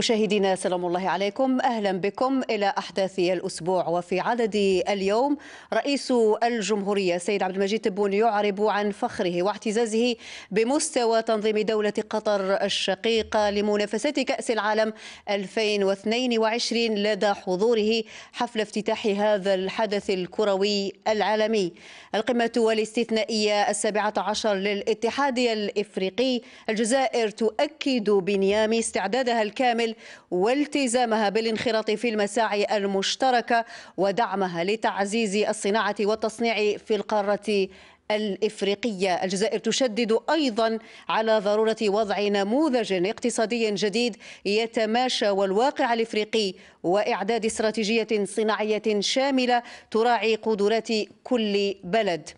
مشاهدينا سلام الله عليكم أهلا بكم إلى أحداث الأسبوع وفي عدد اليوم رئيس الجمهورية سيد عبد المجيد تبون يعرب عن فخره واعتزازه بمستوى تنظيم دولة قطر الشقيقة لمنافسات كأس العالم 2022 لدى حضوره حفل افتتاح هذا الحدث الكروي العالمي القمة الاستثنائية السابعة عشر للاتحاد الإفريقي الجزائر تؤكد بنيام استعدادها الكامل الدول والتزامها بالانخراط في المساعي المشتركة ودعمها لتعزيز الصناعة والتصنيع في القارة الإفريقية الجزائر تشدد أيضا على ضرورة وضع نموذج اقتصادي جديد يتماشى والواقع الإفريقي وإعداد استراتيجية صناعية شاملة تراعي قدرات كل بلد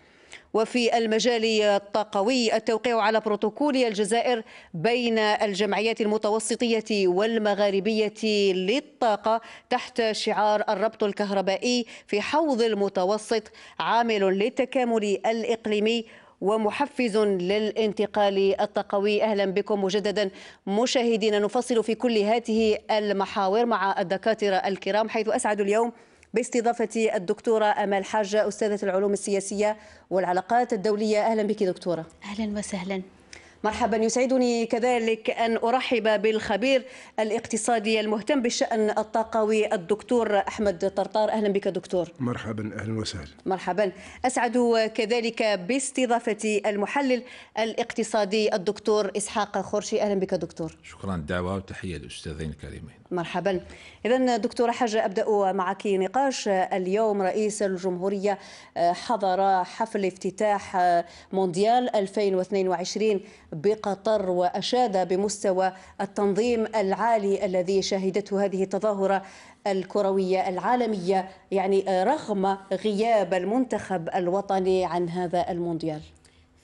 وفي المجال الطاقوي التوقيع على بروتوكول الجزائر بين الجمعيات المتوسطية والمغاربية للطاقة تحت شعار الربط الكهربائي في حوض المتوسط عامل للتكامل الإقليمي ومحفز للانتقال الطاقوي اهلا بكم مجددا مشاهدينا نفصل في كل هذه المحاور مع الدكاتره الكرام حيث اسعد اليوم باستضافة الدكتورة أمال حاجة أستاذة العلوم السياسية والعلاقات الدولية أهلا بك دكتورة أهلا وسهلا مرحبا يسعدني كذلك ان ارحب بالخبير الاقتصادي المهتم بالشان الطاقوي الدكتور احمد طرطار اهلا بك دكتور مرحبا اهلا وسهلا مرحبا اسعد كذلك باستضافه المحلل الاقتصادي الدكتور اسحاق خرشي اهلا بك دكتور شكرا الدعوه وتحيه للاستاذين الكريمين مرحبا إذا دكتورة حاجة أبدأ معك نقاش اليوم رئيس الجمهورية آه، حضر حفل افتتاح آه، مونديال 2022 بقطر وأشاد بمستوى التنظيم العالي الذي شهدته هذه التظاهرة الكروية العالمية يعني آه، رغم غياب المنتخب الوطني عن هذا المونديال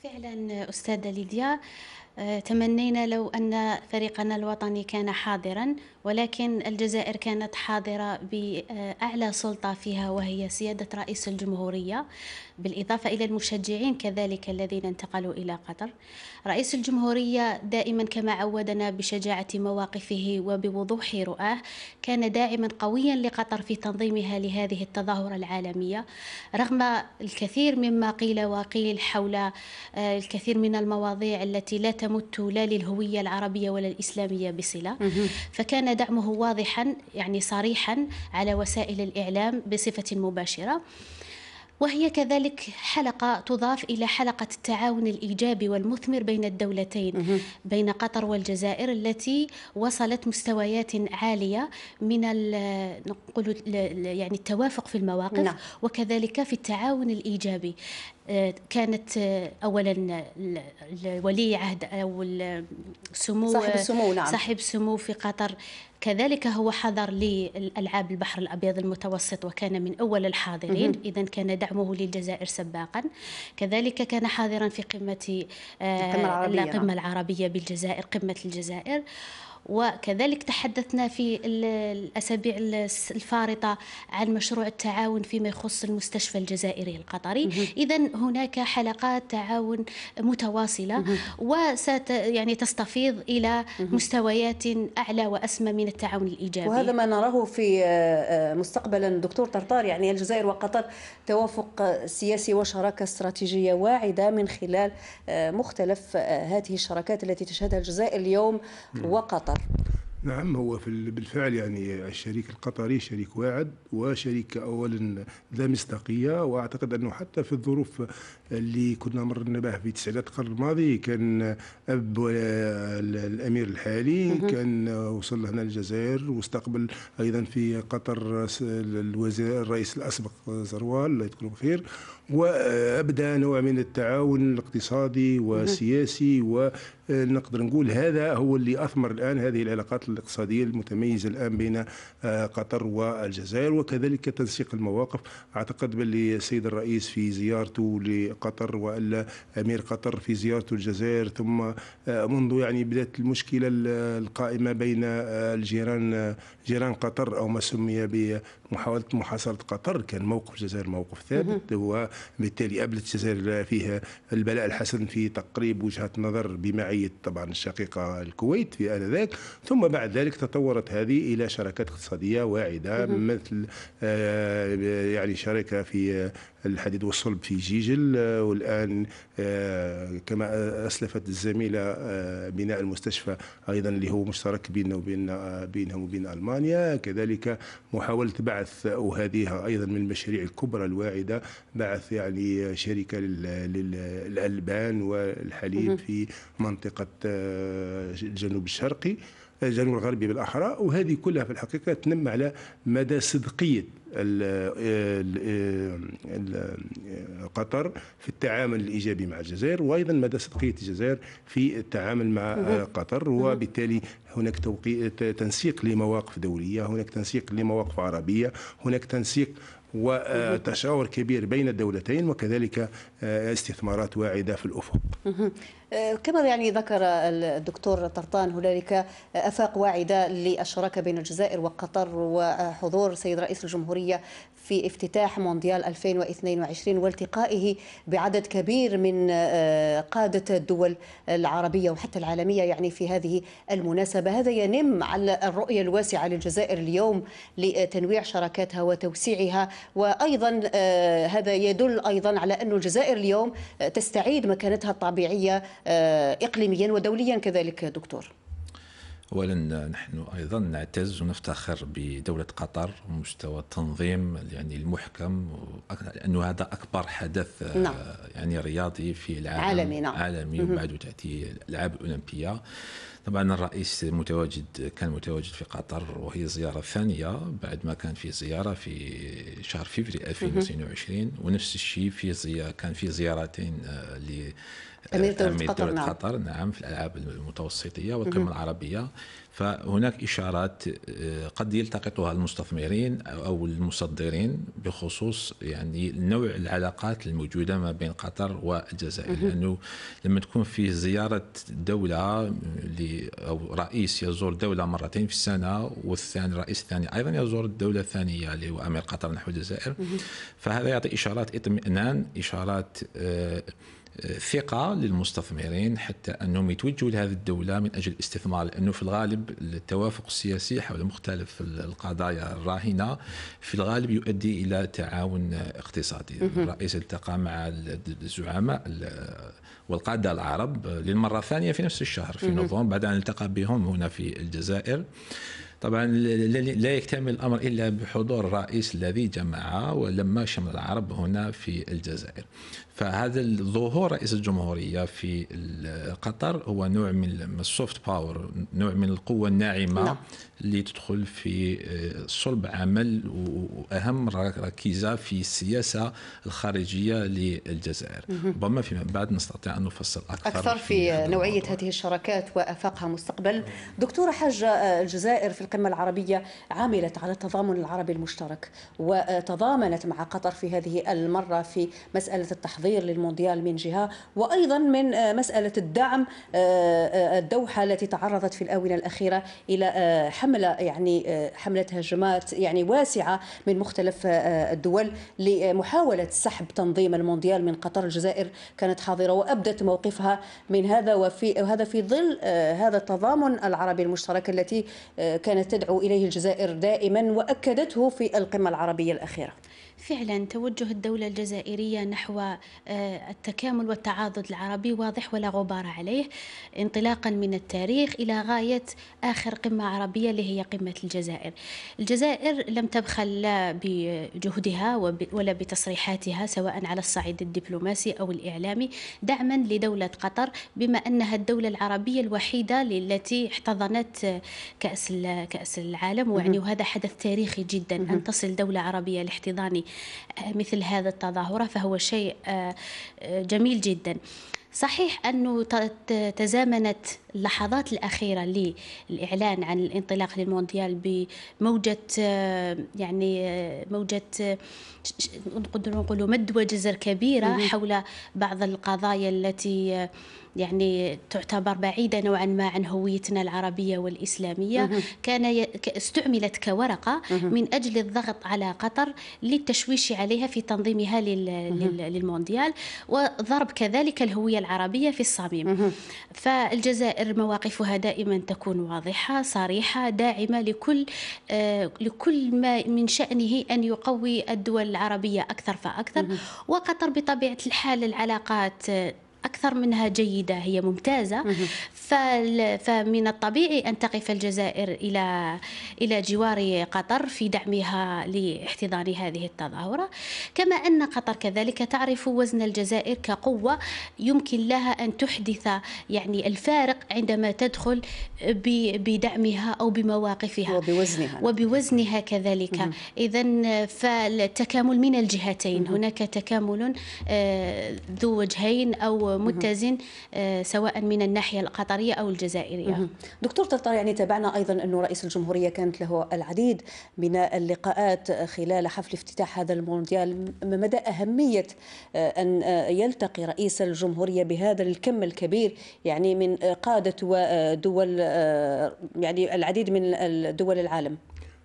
فعلا أستاذة ليديا تمنينا لو أن فريقنا الوطني كان حاضرا ولكن الجزائر كانت حاضرة بأعلى سلطة فيها وهي سيادة رئيس الجمهورية بالإضافة إلى المشجعين كذلك الذين انتقلوا إلى قطر رئيس الجمهورية دائما كما عودنا بشجاعة مواقفه وبوضوح رؤاه كان داعما قويا لقطر في تنظيمها لهذه التظاهرة العالمية رغم الكثير مما قيل وقيل حول آه، الكثير من المواضيع التي لا تمت لا للهوية العربية ولا الإسلامية بصلة فكان كان دعمه واضحا يعني صريحا على وسائل الإعلام بصفة مباشرة وهي كذلك حلقة تضاف إلى حلقة التعاون الإيجابي والمثمر بين الدولتين بين قطر والجزائر التي وصلت مستويات عالية من نقول يعني التوافق في المواقف نعم. وكذلك في التعاون الإيجابي كانت اولا ولي عهد او السمو صاحب السمو نعم صاحب سمو في قطر كذلك هو حضر للالعاب البحر الابيض المتوسط وكان من اول الحاضرين اذا كان دعمه للجزائر سباقا كذلك كان حاضرا في قمه آه، القمه العربيه, القمة نعم. العربية بالجزائر قمه الجزائر وكذلك تحدثنا في الأسابيع الفارطة عن مشروع التعاون فيما يخص المستشفى الجزائري القطري إذا هناك حلقات تعاون متواصلة وست يعني تستفيض إلى مستويات أعلى وأسمى من التعاون الإيجابي وهذا ما نراه في آه، آه، مستقبلا دكتور طرطار يعني الجزائر وقطر توافق سياسي وشراكة استراتيجية واعدة من خلال آه، مختلف هذه الشراكات التي تشهدها الجزائر اليوم وقطر قطر نعم هو في بالفعل يعني الشريك القطري شريك واعد وشريك اولا ذا مصداقيه واعتقد انه حتى في الظروف اللي كنا مرنا به في تسعينات القرن الماضي كان اب الامير الحالي كان وصل هنا الجزائر واستقبل ايضا في قطر الوزير الرئيس الاسبق زروال الله يذكره بخير وابدى نوع من التعاون الاقتصادي والسياسي و نقدر نقول هذا هو اللي اثمر الان هذه العلاقات الاقتصاديه المتميزه الان بين آه، قطر والجزائر وكذلك تنسيق المواقف اعتقد باللي السيد الرئيس في زيارته قطر والا امير قطر في زيارته الجزائر ثم آه، منذ يعني بدايه المشكله القائمه بين آه، الجيران آه، جيران قطر او ما سمي بمحاوله محاصره قطر كان موقف الجزائر موقف ثابت وبالتالي ابلت الجزائر فيها البلاء الحسن في تقريب وجهه نظر بمعيه طبعا الشقيقه الكويت في انذاك ثم بعد ذلك تطورت هذه الى شراكات اقتصاديه واعده مثل يعني شركه في الحديد والصلب في جيجل آه، والآن آه، كما أسلفت الزميلة آه، بناء المستشفى أيضا اللي هو مشترك بيننا وبين بينهم وبين ألمانيا كذلك محاولة بعث وهذه أيضا من المشاريع الكبرى الواعدة بعث يعني شركة للألبان والحليب في منطقة الجنوب الشرقي الجنوب الغربي بالاحرى وهذه كلها في الحقيقه تنم على مدى صدقيه قطر في التعامل الايجابي مع الجزائر وايضا مدى صدقيه الجزائر في التعامل مع قطر وبالتالي هناك تنسيق لمواقف دوليه هناك تنسيق لمواقف عربيه هناك تنسيق وتشاور كبير بين الدولتين وكذلك آه، استثمارات واعده في الافق. آه، كما يعني ذكر الدكتور طرطان هنالك آه، افاق واعده للشراكه بين الجزائر وقطر وحضور سيد رئيس الجمهوريه في افتتاح مونديال 2022 والتقائه بعدد كبير من آه، قادة الدول العربية وحتى العالمية يعني في هذه المناسبة هذا ينم على الرؤية الواسعة للجزائر اليوم لتنويع شراكاتها وتوسيعها وأيضا آه، هذا يدل أيضا على أن الجزائر اليوم تستعيد مكانتها الطبيعية آه، إقليميا ودوليا كذلك دكتور اولا نحن ايضا نعتز ونفتخر بدوله قطر ومستوى التنظيم يعني المحكم لانه هذا اكبر حدث نعم. يعني رياضي في العالم عالمي نعم. عالمي وبعده تاتي الالعاب الاولمبيه طبعا الرئيس متواجد كان متواجد في قطر وهي الزياره الثانيه بعد ما كان في زياره في شهر فبراير 2022 ونفس الشيء في زياره كان في زيارتين آه، ل أمير دولة, آه، أمير دولة قطر, نعم. قطر نعم في الألعاب المتوسطية والقمة العربية فهناك إشارات آه، قد يلتقطها المستثمرين أو المصدرين بخصوص يعني نوع العلاقات الموجودة ما بين قطر والجزائر لأنه لما تكون في زيارة دولة آه، أو رئيس يزور دولة مرتين في السنة والثاني رئيس الثاني أيضا يزور الدولة الثانية اللي هو أمير قطر نحو الجزائر فهذا يعطي إشارات اطمئنان إشارات ثقة للمستثمرين حتى أنهم يتوجهوا لهذه الدولة من أجل الاستثمار لأنه في الغالب التوافق السياسي حول مختلف القضايا الراهنة في الغالب يؤدي إلى تعاون اقتصادي الرئيس التقى مع الزعماء والقادة العرب للمرة الثانية في نفس الشهر في نوفمبر بعد أن التقى بهم هنا في الجزائر طبعا لا يكتمل الامر الا بحضور الرئيس الذي جمع ولما شمل العرب هنا في الجزائر فهذا الظهور رئيس الجمهوريه في قطر هو نوع من السوفت باور نوع من القوه الناعمه نعم. اللي تدخل في آه، صلب عمل واهم ركيزه في السياسه الخارجيه للجزائر ربما فيما بعد نستطيع ان نفصل اكثر اكثر في, في نوعيه الموضوع. هذه الشراكات وافاقها مستقبل دكتوره حاجه آه، الجزائر في القمة العربية عملت على التضامن العربي المشترك وتضامنت مع قطر في هذه المرة في مسألة التحضير للمونديال من جهة وأيضا من آه، مسألة الدعم آه، آه، الدوحة التي تعرضت في الآونة الأخيرة إلى حملة يعني حملة هجمات يعني واسعة من مختلف الدول لمحاولة سحب تنظيم المونديال من قطر الجزائر كانت حاضرة وأبدت موقفها من هذا وفي وهذا في ظل هذا التضامن العربي المشترك التي كان كانت تدعو إليه الجزائر دائما وأكدته في القمة العربية الأخيرة فعلا توجه الدولة الجزائرية نحو آه، التكامل والتعاضد العربي واضح ولا غبار عليه انطلاقا من التاريخ إلى غاية آخر قمة عربية اللي هي قمة الجزائر الجزائر لم تبخل لا بجهدها ولا بتصريحاتها سواء على الصعيد الدبلوماسي أو الإعلامي دعما لدولة قطر بما أنها الدولة العربية الوحيدة التي احتضنت آه، كأس كأس العالم ويعني وهذا حدث تاريخي جدا أن تصل دولة عربية لاحتضان آه، مثل هذا التظاهرة فهو شيء آه، آه، جميل جدا صحيح أنه تزامنت اللحظات الأخيرة للإعلان عن الانطلاق للمونديال بموجة يعني موجة نقدر نقول مد وجزر كبيرة حول بعض القضايا التي يعني تعتبر بعيدة نوعا ما عن هويتنا العربية والإسلامية كان استعملت كورقة من أجل الضغط على قطر للتشويش عليها في تنظيمها للمونديال وضرب كذلك الهوية العربية في الصميم فالجزائر مواقفها دائما تكون واضحة صريحة داعمة لكل آه، لكل ما من شأنه أن يقوي الدول العربية أكثر فأكثر وقطر بطبيعة الحال العلاقات أكثر منها جيدة هي ممتازة فمن الطبيعي أن تقف الجزائر إلى إلى جوار قطر في دعمها لاحتضان هذه التظاهرة كما أن قطر كذلك تعرف وزن الجزائر كقوة يمكن لها أن تحدث يعني الفارق عندما تدخل بدعمها أو بمواقفها وبوزنها وبوزنها كذلك إذا فالتكامل من الجهتين هناك تكامل آه، ذو وجهين أو متزن آه، سواء من الناحيه القطريه او الجزائريه. دكتور طرطار يعني تابعنا ايضا انه رئيس الجمهوريه كانت له العديد من اللقاءات خلال حفل افتتاح هذا المونديال مدى اهميه آه، ان آه، يلتقي رئيس الجمهوريه بهذا الكم الكبير يعني من قاده ودول يعني العديد من دول العالم.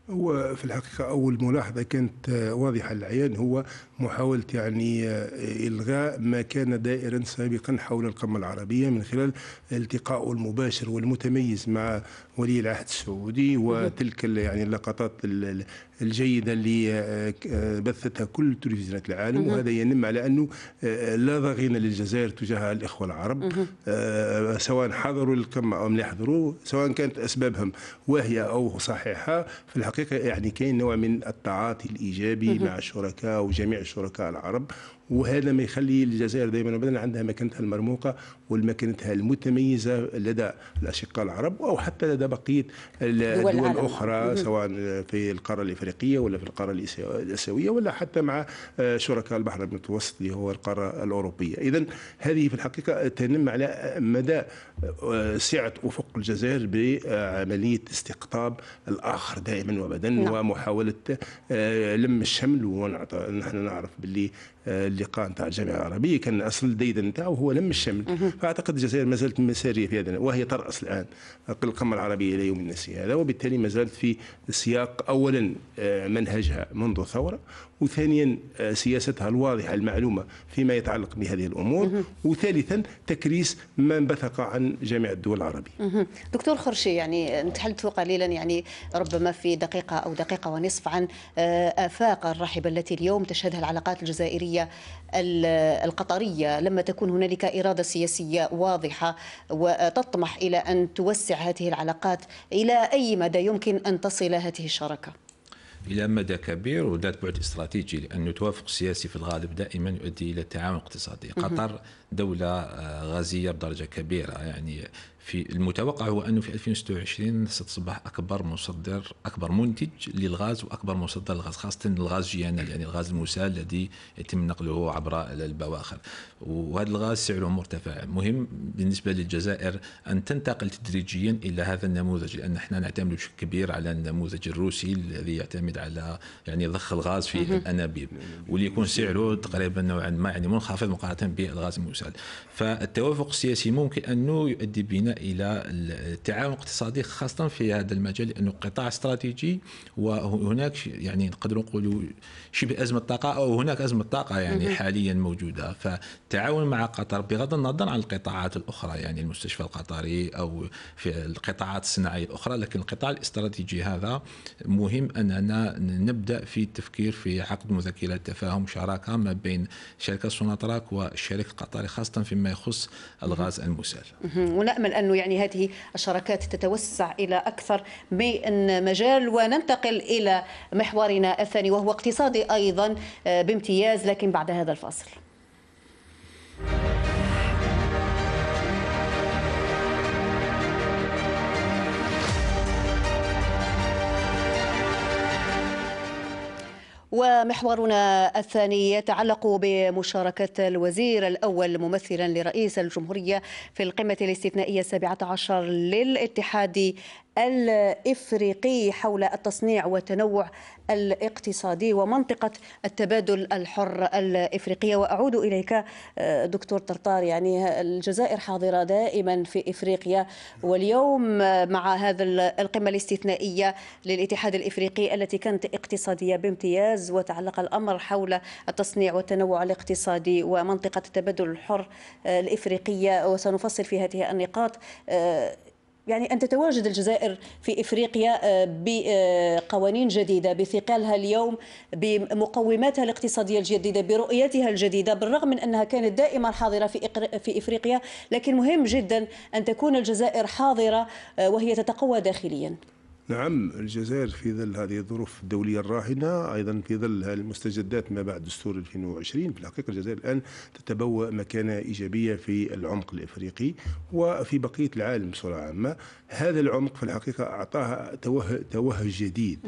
هو في الحقيقة أول ملاحظة كانت آه، واضحة للعيان هو محاولة يعني آه، إلغاء ما كان دائرا سابقا حول القمة العربية من خلال التقائه المباشر والمتميز مع ولي العهد السعودي وتلك يعني اللقطات الجيدة اللي آه، بثتها كل تلفزيونات العالم وهذا ينم على أنه لا ضغينة للجزائر تجاه الإخوة العرب سواء حضروا القمة أو لم يحضروا سواء كانت أسبابهم واهية أو صحيحة في الحقيقة الحقيقة يعني كاين نوع من التعاطي الإيجابي مع الشركاء وجميع الشركاء العرب وهذا ما يخلي الجزائر دائما ابدا عندها مكانتها المرموقه ومكانتها المتميزه لدى الاشقاء العرب او حتى لدى بقيه الدول الاخرى سواء في القاره الافريقيه ولا في القاره الاسيويه ولا حتى مع آه، شركاء البحر المتوسط اللي هو القاره الاوروبيه اذا هذه في الحقيقه تنم على مدى آه، سعه افق الجزائر بعمليه استقطاب الاخر دائما وابدا نعم. ومحاوله آه، لم الشمل ونحن نعرف باللي آه، اللقاء نتاع الجامعه العربيه كان اصل الديدن نتاعو هو لم الشمل فاعتقد الجزائر ما زالت مساريه في هذا وهي تراس الان القمه العربيه الى يوم الناس هذا وبالتالي ما زالت في سياق اولا آه، منهجها منذ الثوره وثانيا آه، سياستها الواضحة المعلومة فيما يتعلق بهذه الأمور وثالثا تكريس ما انبثق عن جميع الدول العربية دكتور خرشي يعني نتحدث قليلا يعني ربما في دقيقة أو دقيقة ونصف عن آه، آفاق الرحبة التي اليوم تشهدها العلاقات الجزائرية القطرية لما تكون هنالك إرادة سياسية واضحة وتطمح إلى أن توسع هذه العلاقات إلى أي مدى يمكن أن تصل هذه الشراكة الى مدى كبير وذات بعد استراتيجي لان التوافق السياسي في الغالب دائما يؤدي الى التعاون الاقتصادي قطر دوله آه، غازيه بدرجه كبيره يعني في المتوقع هو انه في 2026 ستصبح اكبر مصدر اكبر منتج للغاز واكبر مصدر للغاز خاصه الغاز جيانا يعني الغاز المسال الذي يتم نقله عبر البواخر وهذا الغاز سعره مرتفع مهم بالنسبه للجزائر ان تنتقل تدريجيا الى هذا النموذج لان احنا نعتمد بشكل كبير على النموذج الروسي الذي يعتمد على يعني ضخ الغاز في الانابيب واللي يكون سعره تقريبا نوعا ما يعني منخفض مقارنه بالغاز المسال فالتوافق السياسي ممكن انه يؤدي بنا الى التعاون الاقتصادي خاصه في هذا المجال لانه قطاع استراتيجي وهناك يعني نقدر نقولوا شبه ازمه طاقه او هناك ازمه طاقه يعني حاليا موجوده فالتعاون مع قطر بغض النظر عن القطاعات الاخرى يعني المستشفى القطري او في القطاعات الصناعيه الاخرى لكن القطاع الاستراتيجي هذا مهم اننا نبدا في التفكير في عقد مذكره تفاهم شراكه ما بين شركه سوناتراك والشركه القطري خاصه فيما يخص الغاز المسال ونامل أنه يعني هذه الشراكات تتوسع إلى أكثر من مجال وننتقل إلى محورنا الثاني وهو اقتصادي أيضا آه، بامتياز لكن بعد هذا الفاصل. ومحورنا الثاني يتعلق بمشاركة الوزير الأول ممثلا لرئيس الجمهورية في القمة الاستثنائية السابعة عشر للاتحاد الافريقي حول التصنيع والتنوع الاقتصادي ومنطقه التبادل الحر الافريقيه واعود اليك آه، دكتور طرطار يعني الجزائر حاضره دائما في افريقيا واليوم مع هذا القمه الاستثنائيه للاتحاد الافريقي التي كانت اقتصاديه بامتياز وتعلق الامر حول التصنيع والتنوع الاقتصادي ومنطقه التبادل الحر آه، الافريقيه وسنفصل في هذه النقاط آه، يعني أن تتواجد الجزائر في إفريقيا آه، بقوانين جديدة بثقالها اليوم بمقوماتها الاقتصادية الجديدة برؤيتها الجديدة بالرغم من أنها كانت دائما حاضرة في, إفريقيا لكن مهم جدا أن تكون الجزائر حاضرة آه، وهي تتقوى داخليا نعم الجزائر في ظل هذه الظروف الدولية الراهنة أيضا في ظل المستجدات ما بعد دستور 2020 في الحقيقة الجزائر الآن تتبوأ مكانة إيجابية في العمق الإفريقي وفي بقية العالم بصورة عامة هذا العمق في الحقيقة أعطاها توهج جديد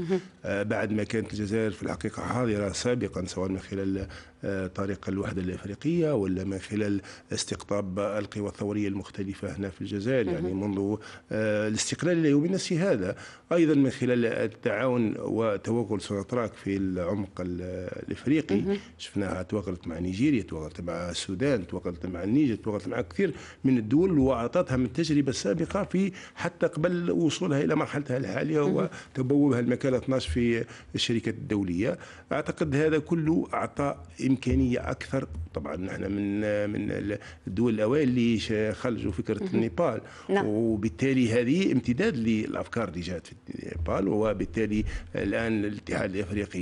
آه، بعد ما كانت الجزائر في الحقيقة حاضرة سابقا سواء من خلال آه، طريق الوحدة الإفريقية ولا من خلال استقطاب القوى الثورية المختلفة هنا في الجزائر يعني منذ آه، الاستقلال إلى يومنا هذا أيضا من خلال التعاون وتوغل سوناتراك في العمق الإفريقي شفناها توغلت مع نيجيريا توغلت مع السودان توغلت مع النيجر توغلت مع كثير من الدول وأعطتها من التجربة السابقة في حتى حتى قبل وصولها الى مرحلتها الحاليه وتبوبها المكانه 12 في الشركات الدوليه اعتقد هذا كله اعطى امكانيه اكثر طبعا نحن من من الدول الاوائل اللي خرجوا فكره نيبال نعم. وبالتالي هذه امتداد للافكار اللي جاءت في نيبال وبالتالي الان الاتحاد الافريقي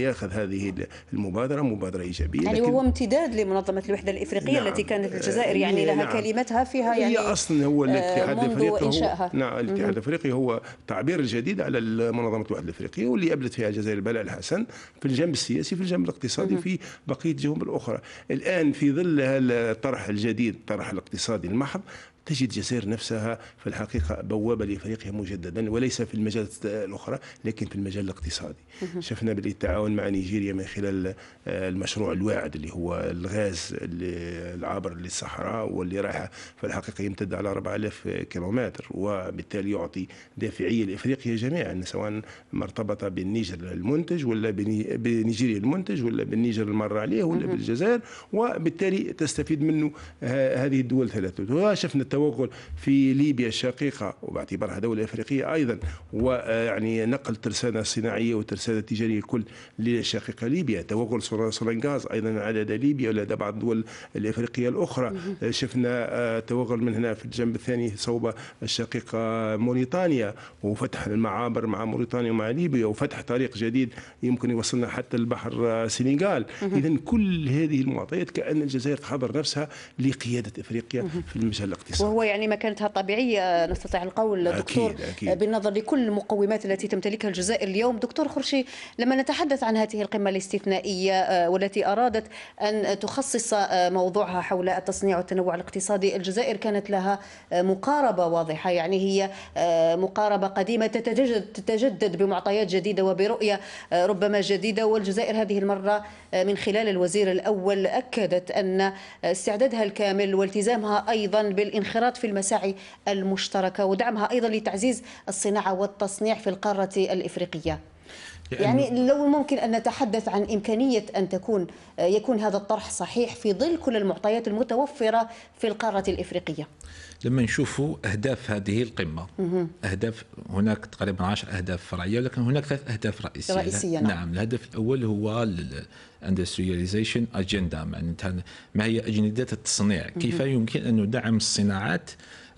ياخذ هذه المبادره مبادره ايجابيه يعني هو امتداد لمنظمه الوحده الافريقيه نعم التي كانت الجزائر آه، يعني لها نعم كلمتها فيها يعني هي اصلا هو الاتحاد آه، الافريقي وإنشائها نعم الاتحاد الافريقي هو تعبير الجديد على منظمه الوحده الافريقيه واللي ابدت فيها الجزائر البلاء الحسن في الجنب السياسي في الجنب الاقتصادي في بقيه الجهود الاخرى الان في ظل الطرح الجديد الطرح الاقتصادي المحض تجد جزائر نفسها في الحقيقة بوابة لإفريقيا مجددا وليس في المجالات الأخرى لكن في المجال الاقتصادي شفنا بالتعاون مع نيجيريا من خلال المشروع الواعد اللي هو الغاز العابر للصحراء واللي راح في الحقيقة يمتد على 4000 كيلومتر وبالتالي يعطي دافعية لإفريقيا جميعا سواء مرتبطة بالنيجر المنتج ولا بنيجيريا المنتج ولا بالنيجر المر عليه ولا بالجزائر وبالتالي تستفيد منه هذه الدول الثلاثة وشفنا التوغل في ليبيا الشقيقة وباعتبارها دولة إفريقية أيضا ويعني نقل ترسانة صناعية وترسانة تجارية كل للشقيقة ليبيا توغل سرنجاز أيضا على ليبيا ولدى بعض الدول الإفريقية الأخرى شفنا آه، توغل من هنا في الجنب الثاني صوب الشقيقة موريتانيا وفتح المعابر مع موريتانيا ومع ليبيا وفتح طريق جديد يمكن يوصلنا حتى البحر السنغال آه، إذا كل هذه المعطيات كأن الجزائر حضر نفسها لقيادة إفريقيا في المجال الاقتصادي وهو يعني مكانتها الطبيعيه نستطيع القول أكيد دكتور أكيد بالنظر لكل المقومات التي تمتلكها الجزائر اليوم دكتور خرشي لما نتحدث عن هذه القمه الاستثنائيه آه، والتي ارادت ان تخصص آه، موضوعها حول التصنيع والتنوع الاقتصادي الجزائر كانت لها آه، مقاربه واضحه يعني هي مقاربه قديمه تتجدد بمعطيات جديده وبرؤيه ربما جديده والجزائر هذه المره من خلال الوزير الاول اكدت ان استعدادها الكامل والتزامها ايضا بالانخراط الخيرات في المساعي المشتركة ودعمها أيضا لتعزيز الصناعة والتصنيع في القارة الإفريقية يعني, يعني لو ممكن ان نتحدث عن امكانيه ان تكون يكون هذا الطرح صحيح في ظل كل المعطيات المتوفره في القاره الافريقيه لما نشوفوا اهداف هذه القمه اهداف هناك تقريبا 10 اهداف فرعيه ولكن هناك ثلاث اهداف رئيسيه رئيسيه نعم. نعم الهدف الاول هو الاندستريزيشن اجندا يعني ما هي اجنده التصنيع كيف يمكن ان ندعم الصناعات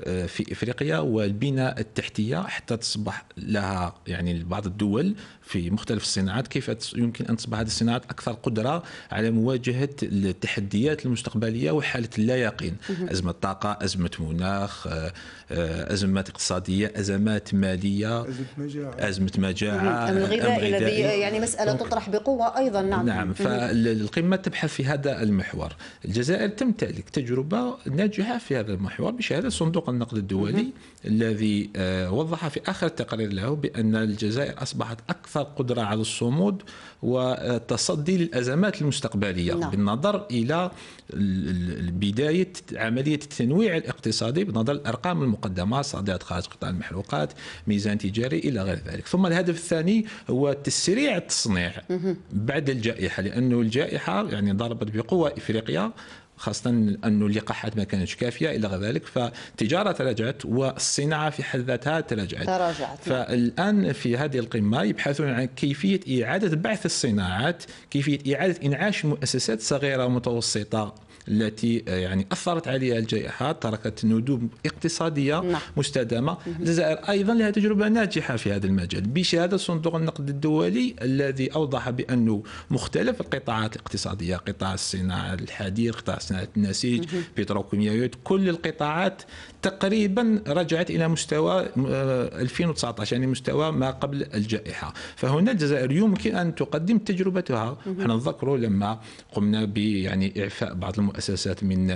آه، في افريقيا والبنى التحتيه حتى تصبح لها يعني بعض الدول في مختلف الصناعات كيف يمكن ان تصبح هذه الصناعات اكثر قدره على مواجهه التحديات المستقبليه وحاله اللا يقين ازمه طاقه ازمه مناخ آه، آه، ازمات اقتصاديه ازمات ماليه ازمه مجاعه ازمه مجاعه امن غذائي إيه. يعني مساله تطرح بقوه ايضا نعم نعم فالقمه تبحث في هذا المحور الجزائر تمتلك تجربه ناجحه في هذا المحور بشهاده صندوق النقد الدولي الذي آه، وضح في آخر تقرير له بأن الجزائر أصبحت أكثر قدرة على الصمود والتصدي للأزمات المستقبلية نعم. بالنظر إلى بداية عملية التنويع الاقتصادي بنظر الأرقام المقدمة صادرات خارج قطاع المحروقات ميزان تجاري إلى غير ذلك ثم الهدف الثاني هو تسريع التصنيع بعد الجائحة لانه الجائحة يعني ضربت بقوة إفريقيا خاصة أنه اللقاحات ما كانتش كافية إلى غير ذلك فالتجارة تراجعت والصناعة في حد ذاتها تراجعت تراجعت فالآن في هذه القمة يبحثون عن كيفية إعادة بعث الصناعات كيفية إعادة إنعاش مؤسسات صغيرة ومتوسطة التي آه، يعني أثرت عليها الجائحة تركت ندوب اقتصادية نعم. مستدامة الجزائر أيضا لها تجربة ناجحة في هذا المجال بشهادة صندوق النقد الدولي الذي أوضح بأنه مختلف القطاعات الاقتصادية قطاع الصناعة الحديد قطاع صناعة النسيج بتروكيميات كل القطاعات تقريبا رجعت إلى مستوى 2019 آه، يعني مستوى ما قبل الجائحة فهنا الجزائر يمكن أن تقدم تجربتها نحن نذكر لما قمنا ب يعني إعفاء بعض المؤسسات اساسات من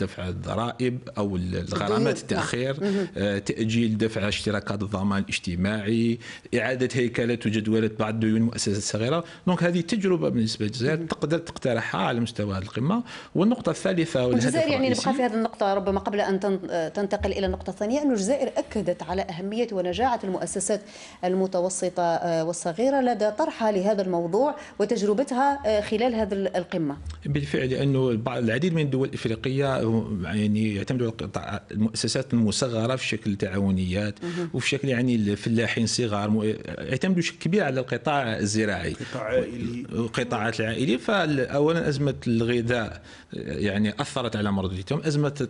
دفع الضرائب او الغرامات نعم. التاخير آه، تاجيل دفع اشتراكات الضمان الاجتماعي اعاده هيكله وجدوله بعض ديون المؤسسات الصغيره دونك هذه تجربه بالنسبه للجزائر تقدر تقترحها على مستوى هذه القمه والنقطه الثالثه والجزائر يعني نبقى في هذه النقطه ربما قبل ان تنتقل الى النقطه الثانيه ان الجزائر اكدت على اهميه ونجاعه المؤسسات المتوسطه آه، والصغيره لدى طرحها لهذا الموضوع وتجربتها آه، خلال هذه القمه بالفعل لانه بعض العديد من الدول الافريقيه يعني يعتمدوا على المؤسسات المصغره في شكل تعاونيات وفي شكل يعني الفلاحين صغار يعتمدوا بشكل كبير على القطاع الزراعي القطاع العائلي القطاعات العائليه فاولا ازمه الغذاء يعني اثرت على مرضيتهم ازمه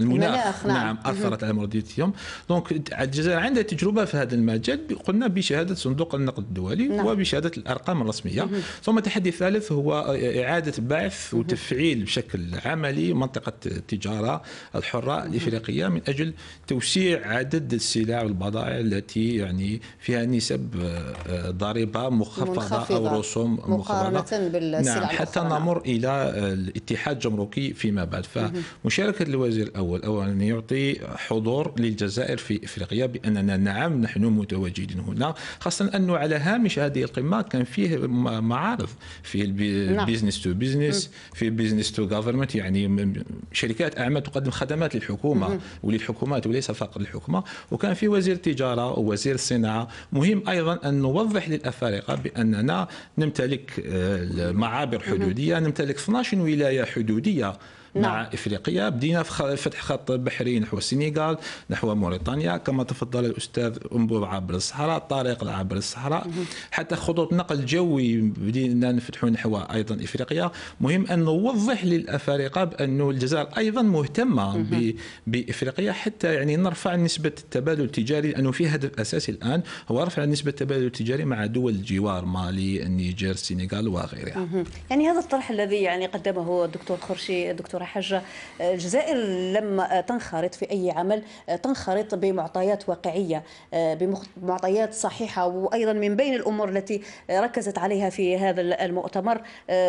المناخ نعم, نعم، اثرت على مرضيتهم دونك الجزائر عندها تجربه في هذا المجال قلنا بشهاده صندوق النقد الدولي نعم. وبشهاده الارقام الرسميه ثم تحدي ثالث هو اعاده بعث وتفعيل بشكل عملي منطقة التجارة الحرة الإفريقية من أجل توسيع عدد السلع والبضائع التي يعني فيها نسب آه، آه، ضريبة مخفضة أو رسوم مقارنة بالسلع نعم حتى نمر إلى آه، الاتحاد الجمركي فيما بعد فمشاركة الوزير الأول أولا يعطي حضور للجزائر في إفريقيا بأننا نعم نحن متواجدين هنا خاصة أنه على هامش هذه القمة كان فيه معارض في البيزنس تو بيزنس في بيزنس تو جوفرمنت يعني شركات اعمال تقدم خدمات للحكومه وللحكومات وليس فقط للحكومه وكان في وزير التجاره ووزير الصناعه مهم ايضا ان نوضح للافارقه باننا نمتلك آه، معابر حدوديه نمتلك 12 ولايه حدوديه نعم. مع افريقيا بدينا في فتح خط بحري نحو السنغال نحو موريتانيا كما تفضل الاستاذ انبوب عبر الصحراء طريق عبر الصحراء حتى خطوط نقل جوي بدينا نفتحوا نحو ايضا افريقيا مهم ان نوضح للافارقه بانه الجزائر ايضا مهتمه ب... بافريقيا حتى يعني نرفع نسبه التبادل التجاري لانه في هدف اساسي الان هو رفع نسبه التبادل التجاري مع دول الجوار مالي النيجر السنغال وغيرها يعني هذا الطرح الذي يعني قدمه الدكتور خرشي الدكتور دكتوره آه، حجه الجزائر لما آه، تنخرط في اي عمل آه، تنخرط بمعطيات واقعيه بمعطيات صحيحه وايضا من بين الامور التي ركزت عليها في هذا المؤتمر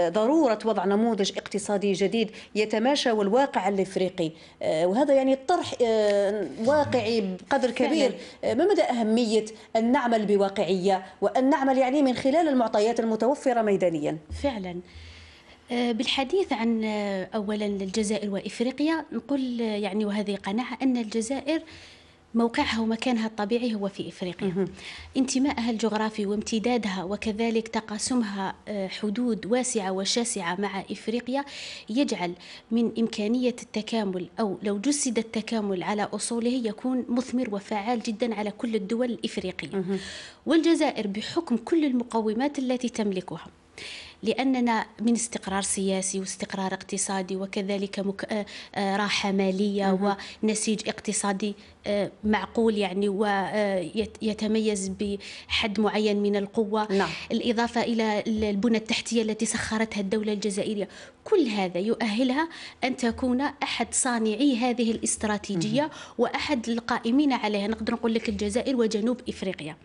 ضروره وضع نموذج اقتصادي جديد يتماشى والواقع الافريقي وهذا يعني طرح واقعي بقدر كبير ما مدى اهميه ان نعمل بواقعيه وان نعمل يعني من خلال المعطيات المتوفره ميدانيا فعلا آه، بالحديث عن آه، اولا الجزائر وافريقيا نقول آه، يعني وهذه قناعه ان الجزائر موقعها ومكانها الطبيعي هو في افريقيا انتمائها الجغرافي وامتدادها وكذلك تقاسمها حدود واسعه وشاسعه مع افريقيا يجعل من امكانيه التكامل او لو جسد التكامل على اصوله يكون مثمر وفعال جدا على كل الدول الافريقيه والجزائر بحكم كل المقومات التي تملكها لأننا من استقرار سياسي واستقرار اقتصادي وكذلك آه، آه، راحة مالية ونسيج اقتصادي آه، معقول يعني ويتميز آه، بحد معين من القوة نعم. الإضافة إلى البنى التحتية التي سخرتها الدولة الجزائرية كل هذا يؤهلها أن تكون أحد صانعي هذه الاستراتيجية مه. وأحد القائمين عليها نقدر نقول لك الجزائر وجنوب إفريقيا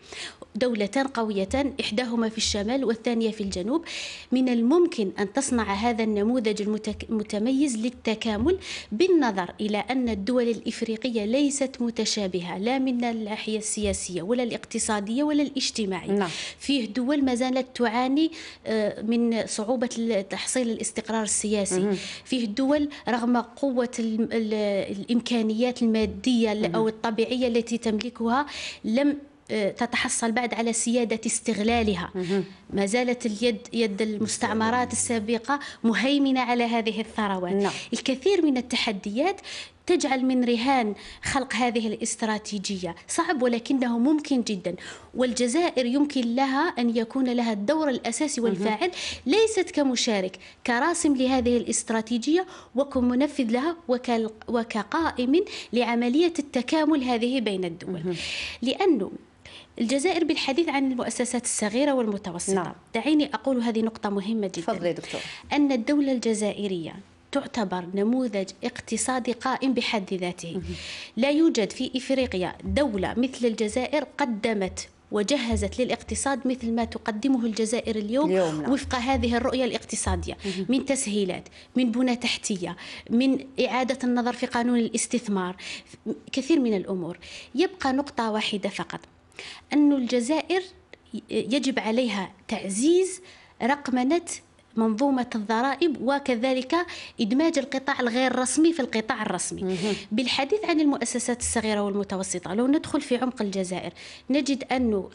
دولتان قويتان إحداهما في الشمال والثانية في الجنوب من الممكن أن تصنع هذا النموذج المتميز للتكامل بالنظر إلى أن الدول الإفريقية ليست متشابهه لا من الناحيه السياسيه ولا الاقتصاديه ولا الاجتماعية نعم. فيه دول ما زالت تعاني آه، من صعوبه تحصيل الاستقرار السياسي مم. فيه دول رغم قوه الامكانيات الماديه او الطبيعيه التي تملكها لم آه، تتحصل بعد على سيادة استغلالها ما زالت اليد يد المستعمرات السابقة مهيمنة على هذه الثروات نعم. الكثير من التحديات تجعل من رهان خلق هذه الاستراتيجية صعب ولكنه ممكن جدا والجزائر يمكن لها أن يكون لها الدور الأساسي والفاعل ليست كمشارك كراسم لهذه الاستراتيجية وكمنفذ لها وكقائم لعملية التكامل هذه بين الدول لأنه الجزائر بالحديث عن المؤسسات الصغيرة والمتوسطة نعم. دعيني أقول هذه نقطة مهمة جدا فضلي دكتور. أن الدولة الجزائرية تعتبر نموذج اقتصادي قائم بحد ذاته لا يوجد في إفريقيا دولة مثل الجزائر قدمت وجهزت للاقتصاد مثل ما تقدمه الجزائر اليوم, اليوم نعم. وفق هذه الرؤية الاقتصادية من تسهيلات من بنى تحتية من إعادة النظر في قانون الاستثمار كثير من الأمور يبقى نقطة واحدة فقط أن الجزائر يجب عليها تعزيز رقمنة منظومة الضرائب وكذلك إدماج القطاع الغير رسمي في القطاع الرسمي بالحديث عن المؤسسات الصغيرة والمتوسطة لو ندخل في عمق الجزائر نجد أنه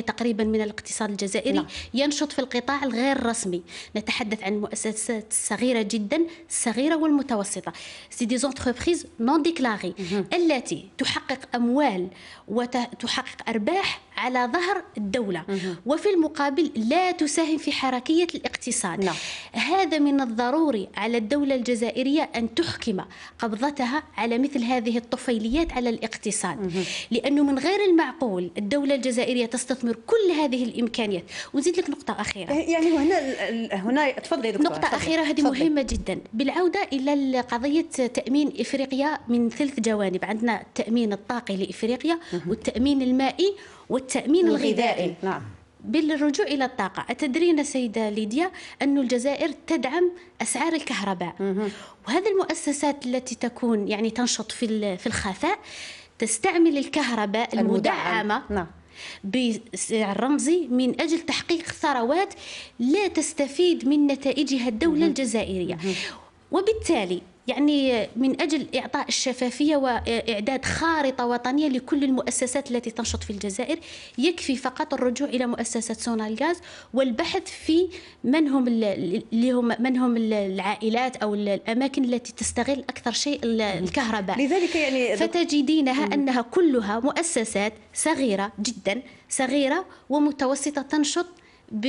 50% تقريبا من الاقتصاد الجزائري لا. نعم. ينشط في القطاع الغير رسمي نتحدث عن المؤسسات الصغيرة جدا الصغيرة والمتوسطة سي زونتربريز نون ديكلاري التي تحقق أموال وتحقق أرباح على ظهر الدولة وفي المقابل لا تساهم في حركية الاقتصاد لا. نعم. هذا من الضروري على الدولة الجزائرية أن تحكم قبضتها على مثل هذه الطفيليات على الاقتصاد لأنه من غير المعقول الدولة الجزائرية تستثمر كل هذه الإمكانيات ونزيد لك نقطة أخيرة إيه، يعني هنا هنا تفضلي دكتور نقطة تفضل. أخيرة هذه تفضل. مهمة جدا بالعودة إلى قضية تأمين إفريقيا من ثلث جوانب عندنا التأمين الطاقي لإفريقيا والتأمين المائي والتأمين الغذائي نعم. بالرجوع إلى الطاقة أتدرين سيدة ليديا أن الجزائر تدعم أسعار الكهرباء مه. وهذه المؤسسات التي تكون يعني تنشط في في الخفاء تستعمل الكهرباء المدعمة نعم. بسعر رمزي من أجل تحقيق ثروات لا تستفيد من نتائجها الدولة مه. الجزائرية مه. وبالتالي يعني من أجل إعطاء الشفافية وإعداد خارطة وطنية لكل المؤسسات التي تنشط في الجزائر يكفي فقط الرجوع إلى مؤسسة سونالغاز والبحث في من هم من هم العائلات أو الأماكن التي تستغل أكثر شيء الكهرباء لذلك يعني فتجدينها أنها كلها مؤسسات صغيرة جدا صغيرة ومتوسطة تنشط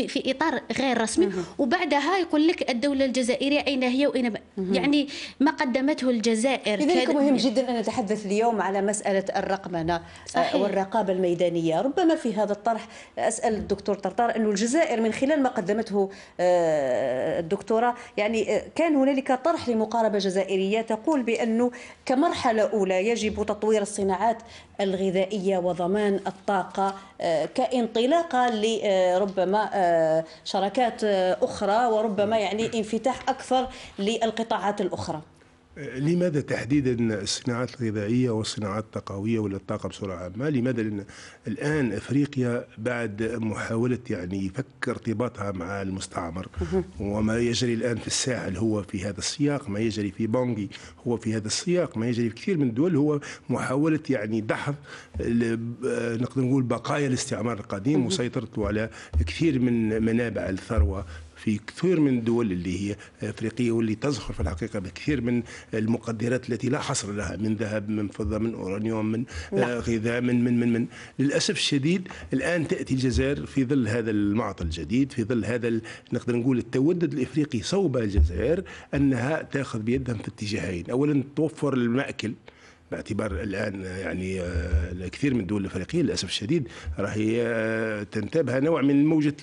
في اطار غير رسمي وبعدها يقول لك الدوله الجزائريه اين هي واين يعني ما قدمته الجزائر لذلك كد... مهم جدا ان نتحدث اليوم على مساله الرقمنه آه، صحيح. والرقابه الميدانيه ربما في هذا الطرح اسال الدكتور طرطار انه الجزائر من خلال ما قدمته آه، الدكتوره يعني آه، كان هنالك طرح لمقاربه جزائريه تقول بانه كمرحله اولى يجب تطوير الصناعات الغذائية وضمان الطاقة آه، كانطلاقة آه، لربما آه، شراكات أخرى وربما يعني انفتاح أكثر للقطاعات الأخرى لماذا تحديدا الصناعات الغذائيه والصناعات الطاقويه ولا الطاقه بصوره عامه؟ لماذا؟ لان الان افريقيا بعد محاوله يعني فك ارتباطها مع المستعمر وما يجري الان في الساحل هو في هذا السياق، ما يجري في بونغي هو في هذا السياق، ما يجري في كثير من الدول هو محاوله يعني دحض آه، نقدر نقول بقايا الاستعمار القديم وسيطرته على كثير من منابع الثروه في كثير من الدول اللي هي افريقيه واللي تزخر في الحقيقه بكثير من المقدرات التي لا حصر لها من ذهب من فضه من اورانيوم من نعم. آه، غذاء من من من من للاسف الشديد الان تاتي الجزائر في ظل هذا المعطى الجديد في ظل هذا نقدر نقول التودد الافريقي صوب الجزائر انها تاخذ بيدها في اتجاهين اولا توفر الماكل باعتبار الان يعني آه، الكثير من الدول الافريقيه للاسف الشديد راهي آه، تنتابها نوع من موجه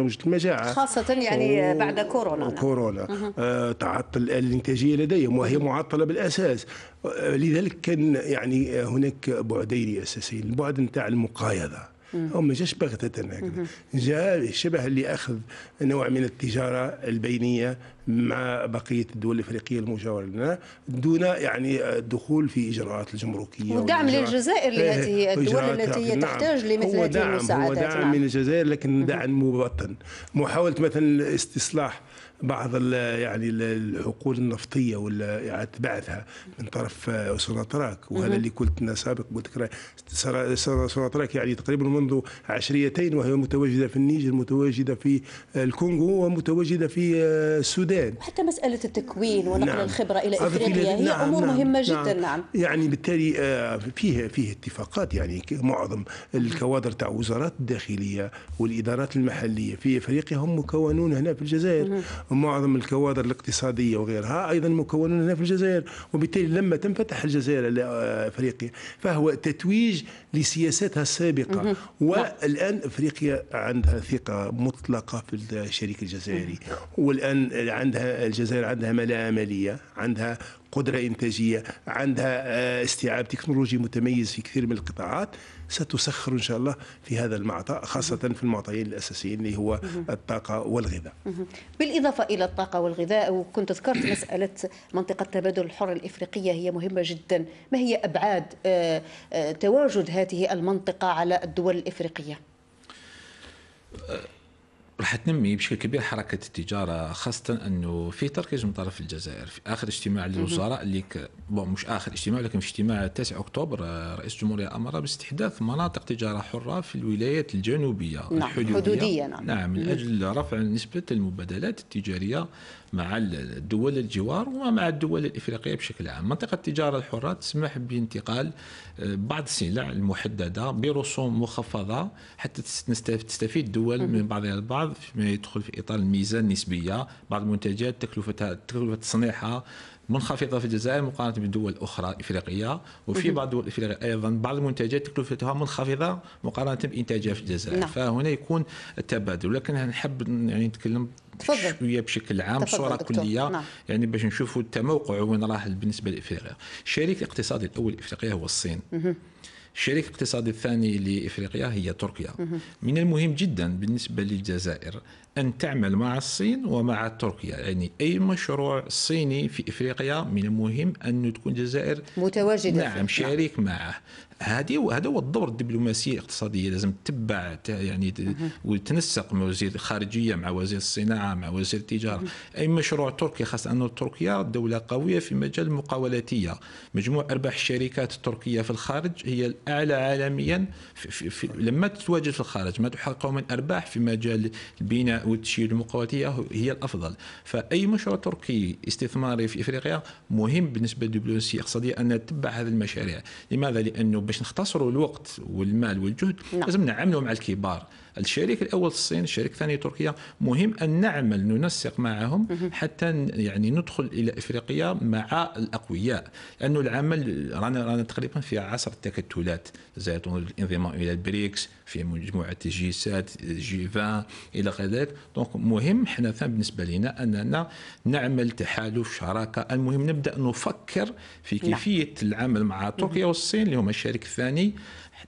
موجه المجاعه خاصه يعني و... بعد كورونا كورونا آه تعطل الانتاجيه لديهم وهي معطله بالاساس آه، لذلك كان يعني هناك بعدين اساسيين البعد نتاع المقايضه هو ما جاش بغتة هكذا جاء شبه اللي أخذ نوع من التجارة البينية مع بقية الدول الإفريقية المجاورة لنا دون يعني الدخول في إجراءات الجمركية ودعم للجزائر لهذه الدول التي هي نعم. تحتاج نعم. لمثل هذه المساعدات هو دعم نعم. من الجزائر لكن دعم مبطن محاولة مثلا استصلاح بعض يعني الحقول النفطيه ولا اعاده يعني بعثها من طرف سوناطراك وهذا اللي قلت لنا سابق قلت لك يعني تقريبا منذ عشريتين وهي متواجده في النيجر متواجده في الكونغو ومتواجده في آه، السودان حتى مساله التكوين ونقل نعم. الخبره الى افريقيا هي نعم امور نعم مهمه نعم جدا نعم يعني بالتالي آه، فيها فيه اتفاقات يعني معظم الكوادر تاع وزارات الداخليه والادارات المحليه في افريقيا هم مكونون هنا في الجزائر ومعظم الكوادر الاقتصادية وغيرها أيضا مكونون هنا في الجزائر وبالتالي لما تنفتح الجزائر لافريقيا فهو تتويج لسياساتها السابقة والآن أفريقيا عندها ثقة مطلقة في الشريك الجزائري والآن عندها الجزائر عندها ملاءة مالية عندها قدرة إنتاجية عندها آه، استيعاب تكنولوجي متميز في كثير من القطاعات ستسخر إن شاء الله في هذا المعطى خاصة في المعطيين الأساسيين اللي هو الطاقة والغذاء بالإضافة إلى الطاقة والغذاء وكنت ذكرت مسألة منطقة التبادل الحر الإفريقية هي مهمة جدا ما هي أبعاد آه، آه، تواجد هذه المنطقة على الدول الإفريقية؟ آه، راح تنمي بشكل كبير حركه التجاره خاصه انه في تركيز من طرف الجزائر في اخر اجتماع للوزراء اللي ك... بون مش اخر اجتماع لكن في اجتماع 9 اكتوبر آه، رئيس الجمهوريه امر باستحداث مناطق تجاره حره في الولايات الجنوبيه نعم الحدودية نعم. نعم من اجل رفع نسبه المبادلات التجاريه مع الدول الجوار ومع الدول الإفريقية بشكل عام منطقة التجارة الحرة تسمح بانتقال آه، بعض السلع المحددة برسوم مخفضة حتى تستفيد الدول من بعضها البعض فيما يدخل في إطار الميزة النسبية بعض المنتجات تكلفتها تكلفة تصنيعها منخفضة في الجزائر مقارنة بدول أخرى إفريقية وفي بعض الدول الإفريقية أيضا بعض المنتجات تكلفتها منخفضة مقارنة بإنتاجها في الجزائر نعم. فهنا يكون التبادل ولكن نحب يعني نتكلم تفضل شويه بشكل عام صوره دكتور. كليه نعم. يعني باش نشوفوا التموقع وين راه بالنسبه لافريقيا الشريك الاقتصادي الاول لافريقيا هو الصين الشريك الاقتصادي الثاني لافريقيا هي تركيا من المهم جدا بالنسبه للجزائر ان تعمل مع الصين ومع تركيا يعني اي مشروع صيني في افريقيا من المهم ان تكون الجزائر متواجده نعم شريك معه هذه هذا هو الدور الدبلوماسيه الاقتصاديه لازم تتبع يعني وتنسق مع وزير الخارجيه مع وزير الصناعه مع وزير التجاره اي مشروع تركي خاص انه تركيا دوله قويه في مجال المقاولاتيه مجموع ارباح الشركات التركيه في الخارج هي الاعلى عالميا في في في لما تتواجد في الخارج ما تحقق من ارباح في مجال البناء والتشييد المقاولاتيه هي الافضل فاي مشروع تركي استثماري في افريقيا مهم بالنسبه للدبلوماسيه الاقتصاديه ان تتبع هذه المشاريع لماذا لانه باش نختصروا الوقت والمال والجهد نعم. لازم نعملوا مع الكبار الشريك الاول الصين الشريك الثاني تركيا مهم ان نعمل ننسق معهم حتى يعني ندخل الى افريقيا مع الاقوياء لانه العمل رانا رانا تقريبا في عصر التكتلات زائد الانضمام الى البريكس في مجموعه جي 7 جي 20 الى غير ذلك دونك مهم حنا بالنسبه لنا اننا نعمل تحالف شراكه المهم نبدا نفكر في نعم. كيفيه العمل مع تركيا والصين اللي هما الشريك الثاني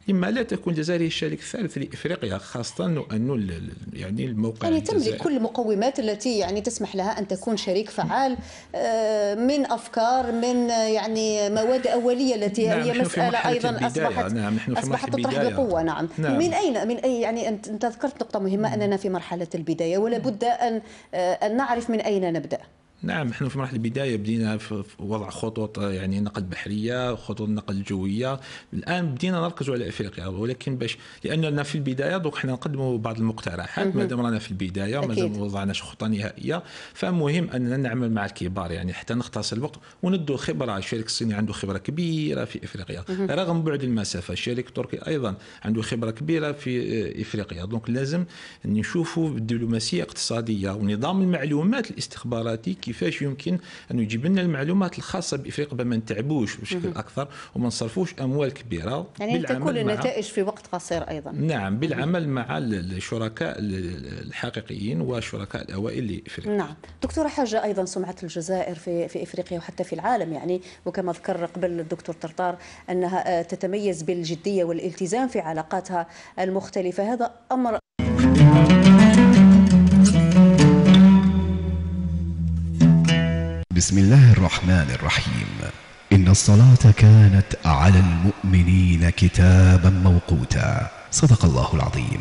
لما لا تكون الجزائر هي الشريك الثالث لافريقيا خاصه انه يعني الموقع يعني تملك كل المقومات التي يعني تسمح لها ان تكون شريك فعال آه، من افكار من يعني مواد اوليه التي نعم هي مساله ايضا البداية. اصبحت نعم نحن في اصبحت تطرح بقوه نعم. نعم من اين من اي يعني انت ذكرت نقطه مهمه نعم. اننا في مرحله البدايه ولا بد ان آه، ان نعرف من اين نبدا نعم نحن في مرحله البدايه بدينا في وضع خطوط يعني نقل بحريه خطوط نقل جويه الان بدينا نركز على افريقيا ولكن باش لاننا في البدايه دوك حنا نقدموا بعض المقترحات مادام رانا في البدايه مادام ما وضعناش خطه نهائيه فمهم اننا نعمل مع الكبار يعني حتى نختصر الوقت وندو خبره الشريك الصيني عنده خبره كبيره في افريقيا رغم بعد المسافه الشريك التركي ايضا عنده خبره كبيره في افريقيا دونك لازم نشوفوا دبلوماسيه اقتصاديه ونظام المعلومات الاستخباراتي كيفاش يمكن انه يجيب لنا المعلومات الخاصه بافريقيا ما نتعبوش بشكل اكثر وما نصرفوش اموال كبيره يعني تكون النتائج في وقت قصير ايضا نعم بالعمل مع الشركاء الحقيقيين والشركاء الاوائل لافريقيا نعم دكتوره حاجه ايضا سمعه الجزائر في في افريقيا وحتى في العالم يعني وكما ذكر قبل الدكتور طرطار انها تتميز بالجديه والالتزام في علاقاتها المختلفه هذا امر بسم الله الرحمن الرحيم إن الصلاة كانت على المؤمنين كتابا موقوتا صدق الله العظيم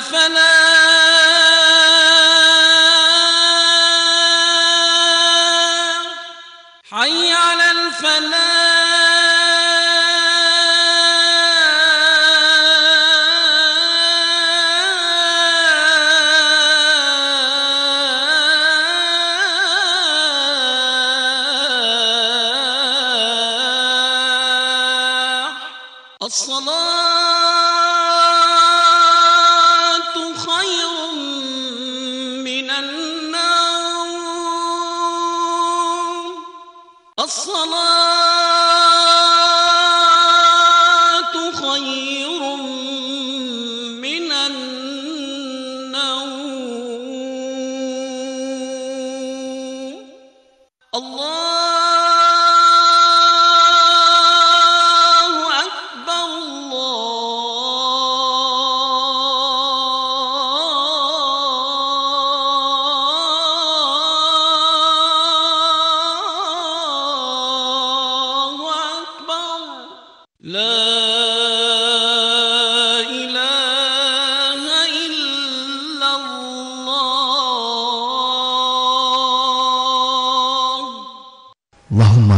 فلا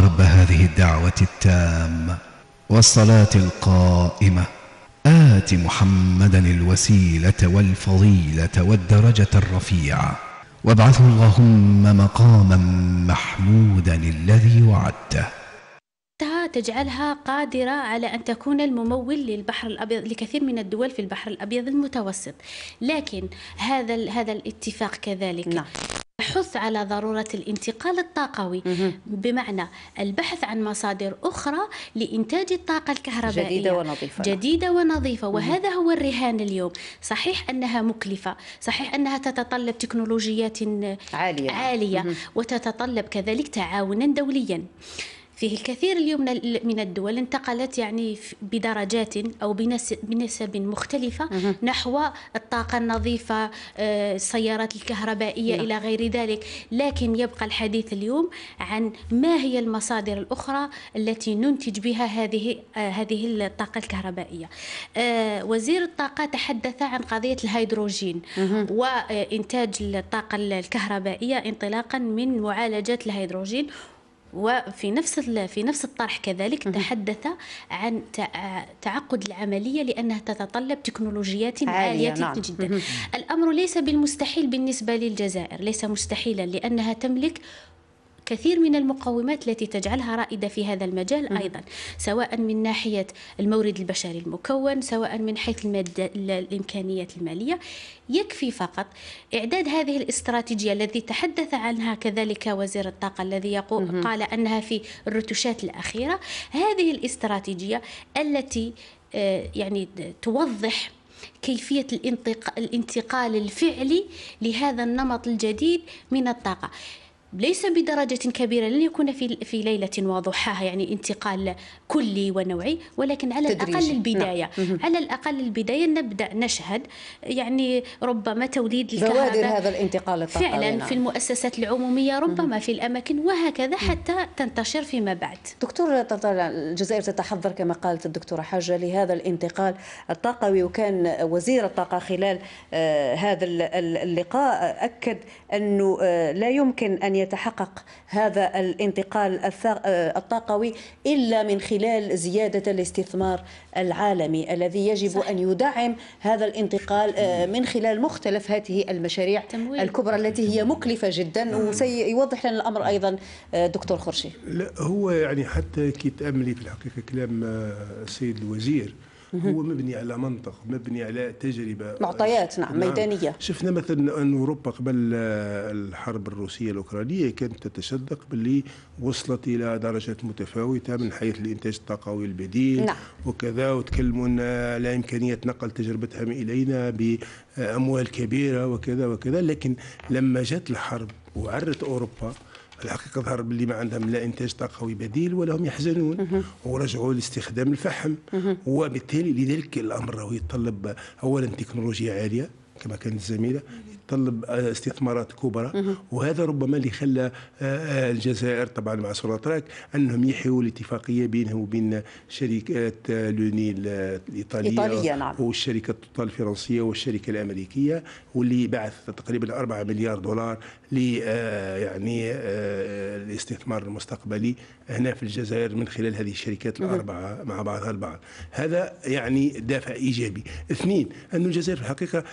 رب هذه الدعوة التامة والصلاة القائمة آت محمدا الوسيلة والفضيلة والدرجة الرفيعة وابعثه اللهم مقاما محمودا الذي وعدته تجعلها قادرة على أن تكون الممول للبحر الأبيض لكثير من الدول في البحر الأبيض المتوسط لكن هذا هذا الاتفاق كذلك نعم. يحث على ضرورة الانتقال الطاقوي بمعنى البحث عن مصادر أخرى لإنتاج الطاقة الكهربائية جديدة ونظيفة جديدة ونظيفة وهذا هو الرهان اليوم صحيح أنها مكلفة صحيح أنها تتطلب تكنولوجيات عالية, عالية وتتطلب كذلك تعاونا دوليا فيه الكثير اليوم من الدول انتقلت يعني بدرجات أو بنسب مختلفة نحو الطاقة النظيفة آه، السيارات الكهربائية نعم. إلى غير ذلك لكن يبقى الحديث اليوم عن ما هي المصادر الأخرى التي ننتج بها هذه آه، هذه الطاقة الكهربائية آه، وزير الطاقة تحدث عن قضية الهيدروجين وإنتاج الطاقة الكهربائية انطلاقا من معالجة الهيدروجين وفي نفس في نفس الطرح كذلك تحدث عن تعقد العمليه لانها تتطلب تكنولوجيات عاليه, عالية نعم. جدا الامر ليس بالمستحيل بالنسبه للجزائر ليس مستحيلا لانها تملك كثير من المقومات التي تجعلها رائدة في هذا المجال أيضا سواء من ناحية المورد البشري المكون سواء من حيث المادة الإمكانيات المالية يكفي فقط إعداد هذه الاستراتيجية التي تحدث عنها كذلك وزير الطاقة الذي يقول قال أنها في الرتوشات الأخيرة هذه الاستراتيجية التي آه، يعني توضح كيفية الانتقال الفعلي لهذا النمط الجديد من الطاقة ليس بدرجة كبيرة لن يكون في في ليلة وضحاها يعني انتقال كلي ونوعي ولكن على تدريجي. الأقل نعم. البداية نعم. على الأقل البداية نبدأ نشهد يعني ربما توليد الكهرباء هذا الانتقال الطاقوي فعلا نعم. في المؤسسات العمومية ربما في الأماكن وهكذا حتى تنتشر فيما بعد دكتور الجزائر تتحضر كما قالت الدكتورة حاجة لهذا الانتقال الطاقوي وكان وزير الطاقة خلال آه، هذا اللقاء أكد أنه آه، لا يمكن أن يتحقق هذا الانتقال آه، الطاقوي إلا من خلال زيادة الاستثمار العالمي الذي يجب صح. أن يدعم هذا الانتقال آه، من خلال مختلف هذه المشاريع تمويل. الكبرى التي هي مكلفة جدا نعم. وسيوضح لنا الأمر أيضا آه، دكتور خرشي لا هو يعني حتى كي تأملي في الحقيقة كلام السيد الوزير هو مبني على منطق مبني على تجربه معطيات نعم, نعم. ميدانيه شفنا مثلا ان اوروبا قبل الحرب الروسيه الاوكرانيه كانت تتشدق باللي وصلت الى درجات متفاوته من حيث الانتاج الطاقوي البديل نعم. وكذا وتكلموا على امكانيه نقل تجربتها الينا باموال كبيره وكذا وكذا لكن لما جت الحرب وعرت اوروبا الحقيقه ظهر باللي ما عندهم لا انتاج طاقوي بديل ولا هم يحزنون ورجعوا لاستخدام الفحم وبالتالي لذلك الامر هو يتطلب اولا تكنولوجيا عاليه كما كانت الزميله تطلب آه، استثمارات كبرى وهذا ربما اللي خلى آه، آه، الجزائر طبعا مع سوناتراك انهم يحيوا الاتفاقيه بينهم وبين شركات لونيل الايطاليه إيطالية نعم. والشركه توتال الفرنسيه والشركه الامريكيه واللي بعث تقريبا 4 مليار دولار ل يعني الاستثمار المستقبلي هنا في الجزائر من خلال هذه الشركات الاربعه مع بعضها البعض هذا يعني دافع ايجابي اثنين ان الجزائر في الحقيقه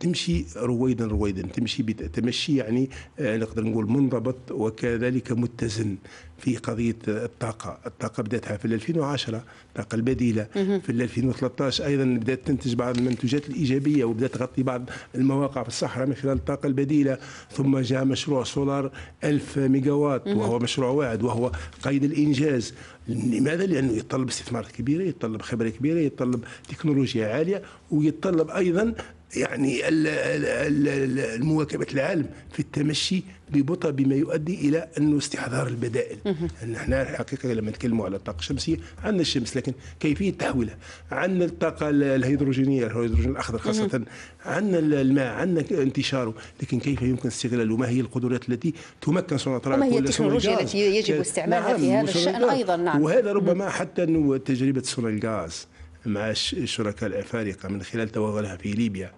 تمشي رواد رويدا رويدا تمشي تمشي يعني آه، نقدر نقول منضبط وكذلك متزن في قضية الطاقة الطاقة بدأتها في 2010 الطاقة البديلة في 2013 أيضا بدأت تنتج بعض المنتوجات الإيجابية وبدأت تغطي بعض المواقع في الصحراء من خلال الطاقة البديلة ثم جاء مشروع سولار 1000 ميجاوات وهو مشروع واعد وهو قيد الإنجاز لماذا؟ لأنه يتطلب استثمارات كبيرة يتطلب خبرة كبيرة يتطلب تكنولوجيا عالية ويتطلب أيضا يعني مواكبة العالم في التمشي ببطء بما يؤدي إلى أنه استحضار البدائل أن احنا الحقيقة لما نتكلموا على الطاقة الشمسية عندنا الشمس لكن كيفية تحويلها عندنا الطاقة الهيدروجينية الهيدروجين الأخضر خاصة عندنا الماء عندنا انتشاره لكن كيف يمكن استغلاله وما هي القدرات التي تمكن صناعة وما هي التكنولوجيا التي يجب نعم، استعمالها في هذا الشأن أيضا نعم وهذا ربما حتى أنه تجربة صنع الغاز مع الشركاء الافارقه من خلال توغلها في ليبيا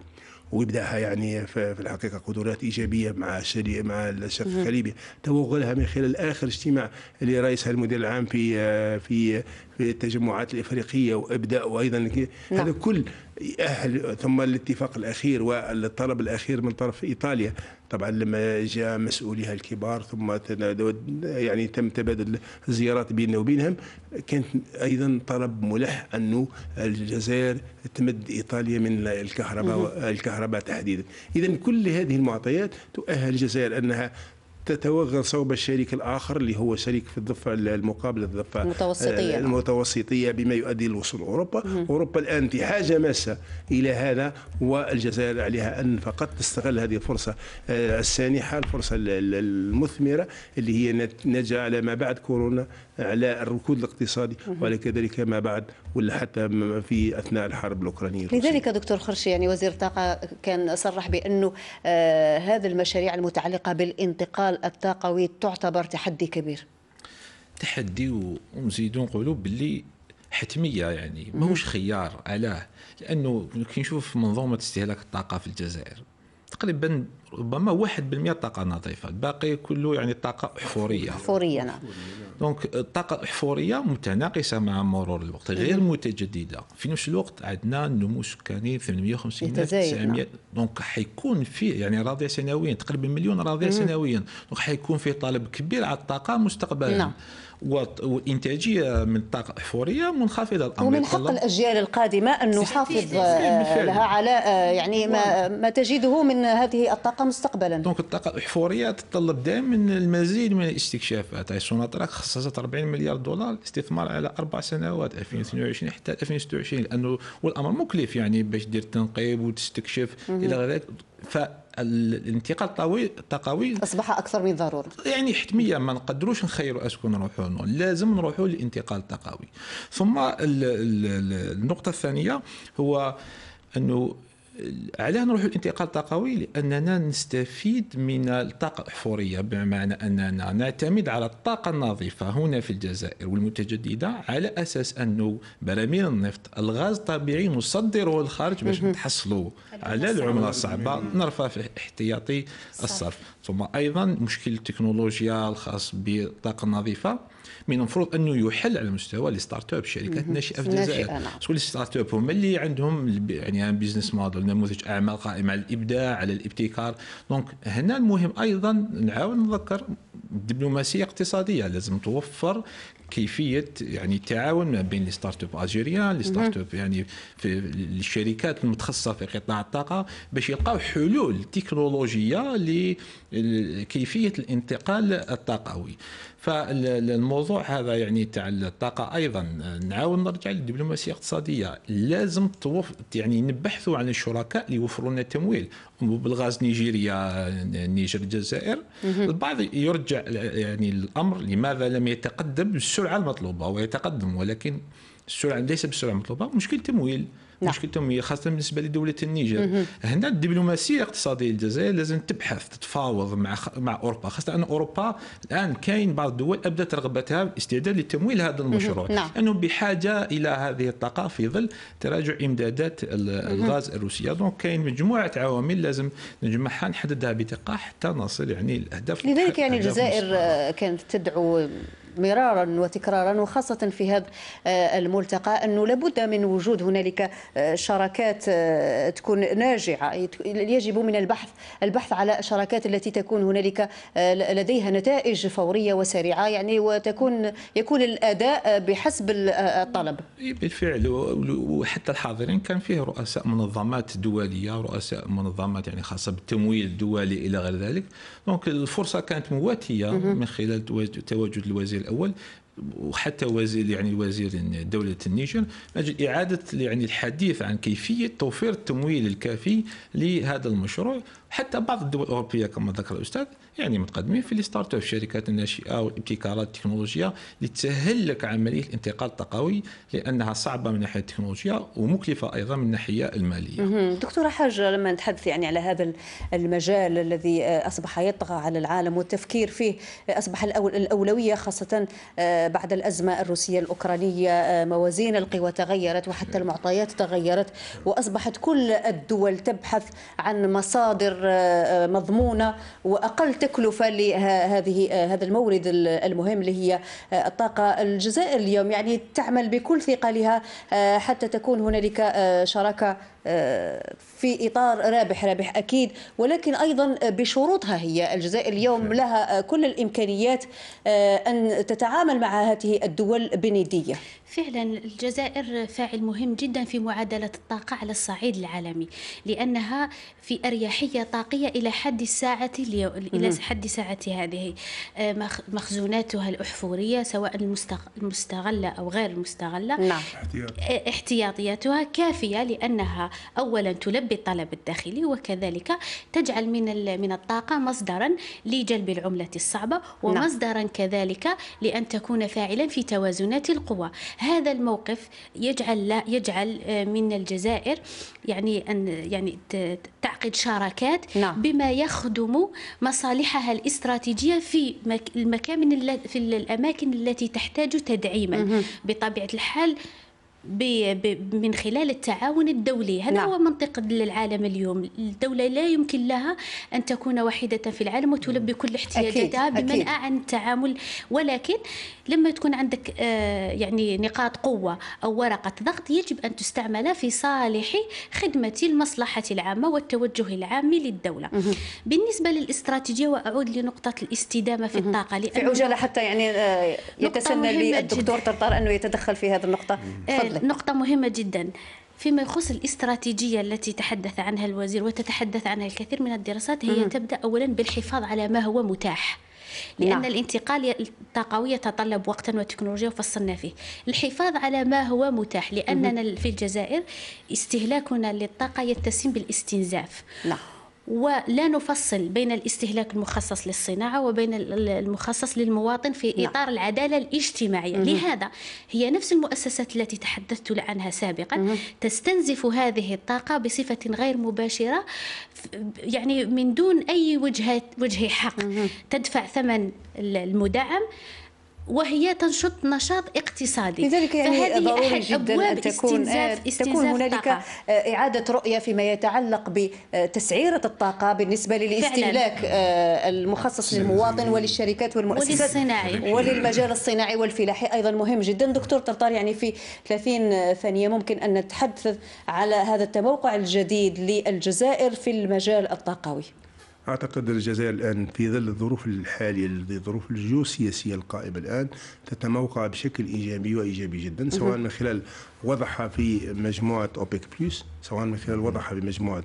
ويبداها يعني في الحقيقه قدرات ايجابيه مع مع الشرق الخليجي توغلها من خلال اخر اجتماع لرئيسها المدير العام في آه، في في التجمعات الافريقيه وابداء وايضا نعم. هذا كل أهل ثم الاتفاق الأخير والطلب الأخير من طرف إيطاليا طبعا لما جاء مسؤوليها الكبار ثم يعني تم تبادل الزيارات بيننا وبينهم كانت أيضا طلب ملح أنه الجزائر تمد إيطاليا من الكهرباء الكهرباء تحديدا إذا كل هذه المعطيات تؤهل الجزائر أنها تتوغل صوب الشريك الآخر اللي هو شريك في الضفة المقابلة الضفة آه، المتوسطية المتوسطية بما يؤدي للوصول أوروبا مم. أوروبا الآن في حاجة ماسة إلى هذا والجزائر عليها أن فقط تستغل هذه الفرصة آه، السانحة الفرصة المثمرة اللي هي نجا على ما بعد كورونا على الركود الاقتصادي وعلى كذلك ما بعد ولا حتى في اثناء الحرب الاوكرانيه لذلك دكتور خرشي يعني وزير الطاقه كان صرح بانه آه هذه المشاريع المتعلقه بالانتقال الطاقوي تعتبر تحدي كبير تحدي ونزيدو نقولوا باللي حتميه يعني ماهوش خيار علاه لانه كي نشوف منظومه استهلاك الطاقه في الجزائر تقريبا ربما 1% طاقه نظيفه الباقي كله يعني طاقه احفوريه احفوريه نعم دونك الطاقه الاحفوريه متناقصه مع مرور الوقت غير متجدده في نفس الوقت عندنا النمو السكاني 850 900 دونك حيكون فيه يعني راضيه سنويا تقريبا مليون راضيه سنويا دونك حيكون فيه طلب كبير على الطاقه مستقبلا نعم والانتاجيه من الطاقه الاحفوريه منخفضه الامر ومن حق الاجيال القادمه ان نحافظ آه، لها على آه، يعني ما, ما تجده من هذه الطاقه مستقبلا دونك الطاقه الاحفوريه تتطلب دائما المزيد من الاستكشافات هاي سوناتراك خصصت 40 مليار دولار استثمار على اربع سنوات 2022 حتى 2026 لانه والامر مكلف يعني باش دير تنقيب وتستكشف الى غير ذلك الانتقال الطاقوي اصبح اكثر من ضروره يعني حتميه ما نقدروش نخيروا اشكون نروحوا لازم نروحوا للانتقال الطاقوي ثم النقطه الثانيه هو انه علاه نروح الانتقال الطاقوي لاننا نستفيد من الطاقه الاحفوريه بمعنى اننا نعتمد على الطاقه النظيفه هنا في الجزائر والمتجدده على اساس انه براميل النفط الغاز الطبيعي نصدره للخارج باش نتحصلوا على العمله الصعبه نرفع احتياطي الصرف ثم ايضا مشكل التكنولوجيا الخاص بالطاقه النظيفه من المفروض انه يحل على مستوى لي ستارت اب شركات ناشئه في الجزائر شكون نعم. لي ستارت اب هما اللي عندهم يعني بيزنس موديل نموذج اعمال قائم على الابداع على الابتكار دونك هنا المهم ايضا نعاود نذكر الدبلوماسيه اقتصاديه لازم توفر كيفيه يعني التعاون ما بين لي ستارت اب اجيريان لي ستارت اب يعني في الشركات المتخصصه في قطاع الطاقه باش يلقاو حلول تكنولوجيه لكيفيه الانتقال الطاقوي فالموضوع هذا يعني تاع الطاقه ايضا نعاود نرجع للدبلوماسيه الاقتصاديه لازم توف يعني نبحثوا عن الشركاء اللي يوفروا لنا التمويل وبالغاز نيجيريا نيجر الجزائر البعض يرجع يعني الامر لماذا لم يتقدم بالسرعه المطلوبه ويتقدم ولكن السرعه ليس بالسرعه المطلوبه مشكل تمويل مشكلتهم هي خاصه بالنسبه لدوله النيجر هنا الدبلوماسيه الاقتصاديه للجزائر لازم تبحث تتفاوض مع مع اوروبا خاصه ان اوروبا الان كاين بعض الدول ابدت رغبتها باستعداد لتمويل هذا المشروع نعم. لانه بحاجه الى هذه الطاقه في ظل تراجع امدادات الغاز الروسيه دونك كاين مجموعه عوامل لازم نجمعها نحددها بدقه حتى نصل يعني الاهداف لذلك يعني الجزائر كانت تدعو مرارا وتكرارا وخاصة في هذا آه، الملتقى أنه لابد من وجود هنالك آه، شراكات آه، تكون ناجعة يجب من البحث البحث على شراكات التي تكون هنالك لديها نتائج فورية وسريعة يعني وتكون يكون الأداء بحسب الطلب بالفعل وحتى الحاضرين كان فيه رؤساء منظمات دولية رؤساء منظمات يعني خاصة بالتمويل الدولي إلى غير ذلك دونك الفرصة كانت مواتية من خلال تواجد الوزير الاول وحتى وزير يعني وزير دولة النيجر أجل إعادة يعني الحديث عن كيفية توفير التمويل الكافي لهذا المشروع حتى بعض الدول الأوروبية كما ذكر الأستاذ يعني متقدمين في لي ستارت اب الشركات الناشئه والابتكارات التكنولوجيه اللي تسهل لك عمليه الانتقال الطاقوي لانها صعبه من ناحيه التكنولوجيا ومكلفه ايضا من الناحيه الماليه. دكتوره حاجه لما نتحدث يعني على هذا المجال الذي اصبح يطغى على العالم والتفكير فيه اصبح الاولويه خاصه آه، بعد الازمه الروسيه الاوكرانيه آه، موازين القوى تغيرت وحتى المعطيات تغيرت واصبحت كل الدول تبحث عن مصادر آه، مضمونه واقل التكلفة لهذه هذا المورد المهم اللي هي آه، الطاقة الجزائر اليوم يعني تعمل بكل ثقلها آه، حتى تكون هنالك آه، شراكة في إطار رابح رابح أكيد ولكن أيضا بشروطها هي الجزائر اليوم لها كل الإمكانيات آه، أن تتعامل مع هذه الدول بندية فعلا الجزائر فاعل مهم جدا في معادلة الطاقة على الصعيد العالمي لأنها في أريحية طاقية إلى حد الساعة اليوم إلى حد ساعة هذه آه، مخزوناتها الأحفورية سواء المستغلة أو غير المستغلة نعم. احتياطياتها كافية لأنها اولا تلبي الطلب الداخلي وكذلك تجعل من من الطاقه مصدرا لجلب العمله الصعبه نعم. ومصدرا كذلك لان تكون فاعلا في توازنات القوى هذا الموقف يجعل لا يجعل آه، من الجزائر يعني ان يعني تعقد شراكات نعم. بما يخدم مصالحها الاستراتيجيه في المكامن في الاماكن التي تحتاج تدعيما بطبيعه الحال من خلال التعاون الدولي هذا نعم. هو منطق العالم اليوم الدولة لا يمكن لها أن تكون وحيدة في العالم وتلبي كل احتياجاتها بمنع عن التعامل ولكن لما تكون عندك آه، يعني نقاط قوة أو ورقة ضغط يجب أن تستعمل في صالح خدمة المصلحة العامة والتوجه العام للدولة بالنسبة للاستراتيجية وأعود لنقطة الاستدامة في الطاقة في عجالة حتى يعني آه، يتسنى للدكتور طرطار أنه يتدخل في هذه النقطة آه، نقطة مهمة جدا فيما يخص الاستراتيجية التي تحدث عنها الوزير وتتحدث عنها الكثير من الدراسات هي م- تبدأ أولا بالحفاظ على ما هو متاح لأن نعم. الانتقال الطاقوي يتطلب وقتا وتكنولوجيا وفصلنا فيه الحفاظ على ما هو متاح لأننا في الجزائر استهلاكنا للطاقة يتسم بالاستنزاف نعم. ولا نفصل بين الاستهلاك المخصص للصناعه وبين المخصص للمواطن في نعم. اطار العداله الاجتماعيه، مم. لهذا هي نفس المؤسسات التي تحدثت عنها سابقا مم. تستنزف هذه الطاقه بصفه غير مباشره يعني من دون اي وجهه وجه حق مم. تدفع ثمن المدعم وهي تنشط نشاط اقتصادي لذلك يعني ضروري جدا أن آه، تكون استنزاف تكون هنالك آه، إعادة رؤية فيما يتعلق بتسعيرة الطاقة بالنسبة للاستهلاك فعلا. آه، المخصص للمواطن وللشركات والمؤسسات وللصناعي وللمجال الصناعي والفلاحي أيضا مهم جدا دكتور طرطار يعني في 30 ثانية ممكن أن نتحدث على هذا التموقع الجديد للجزائر في المجال الطاقوي أعتقد الجزائر الآن في ظل الظروف الحالية الظروف الجيوسياسية القائمة الآن تتموقع بشكل إيجابي وإيجابي جدا سواء من خلال وضعها في مجموعة أوبيك بلس سواء من خلال وضعها في مجموعة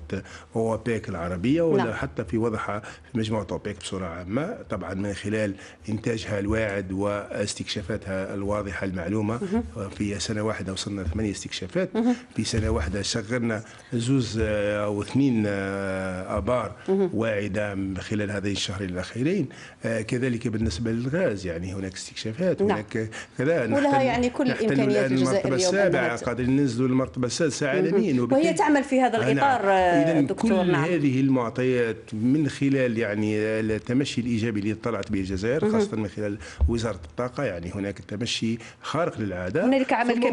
أوبيك العربية نعم. ولا لا. حتى في وضعها في مجموعة أوبيك بصورة عامة طبعا من خلال إنتاجها الواعد واستكشافاتها الواضحة المعلومة مه. في سنة واحدة وصلنا ثمانية استكشافات مه. في سنة واحدة شغلنا زوز آه، أو اثنين آه، آبار مه. واعدة من خلال هذين الشهرين الأخيرين آه، كذلك بالنسبة للغاز يعني هناك استكشافات نعم. هناك كذا ولها يعني كل الإمكانيات الجزائرية السابع قادرين ننزلوا المرتبه السادسه عالميا وهي تعمل في هذا الاطار دكتور كل نعم. هذه المعطيات من خلال يعني التمشي الايجابي اللي طلعت به الجزائر خاصه من خلال وزاره الطاقه يعني هناك تمشي خارق للعاده هنالك عمل كبير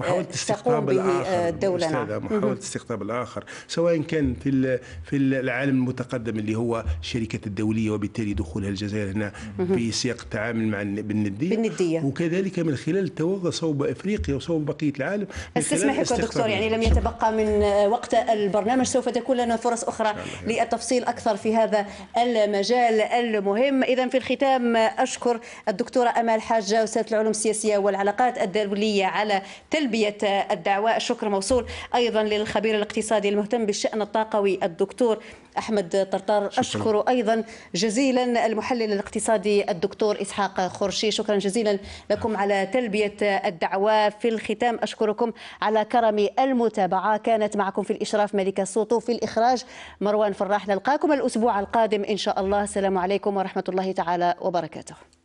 محاوله آه، استقطاب آه، الاخر الدوله نعم محاوله استقطاب الاخر سواء كان في في العالم المتقدم اللي هو الشركات الدوليه وبالتالي دخولها الجزائر هنا في سياق التعامل مع بالنديه بالنديه وكذلك من خلال التوغل صوب افريقيا وصوب باقي بقيه العالم بس تسمح دكتور يعني لم يتبقى من آه، وقت البرنامج سوف تكون لنا فرص اخرى للتفصيل اكثر في هذا المجال المهم اذا في الختام اشكر الدكتوره امال حاجه استاذ العلوم السياسيه والعلاقات الدوليه على تلبيه آه، الدعوه الشكر موصول ايضا للخبير الاقتصادي المهتم بالشان الطاقوي الدكتور أحمد طرطار شكرا. أشكر أيضا جزيلا المحلل الاقتصادي الدكتور إسحاق خرشي شكرا جزيلا لكم على تلبية الدعوة في الختام أشكركم على كرم المتابعة كانت معكم في الإشراف ملكة صوتو في الإخراج مروان فراح نلقاكم الأسبوع القادم إن شاء الله السلام عليكم ورحمة الله تعالى وبركاته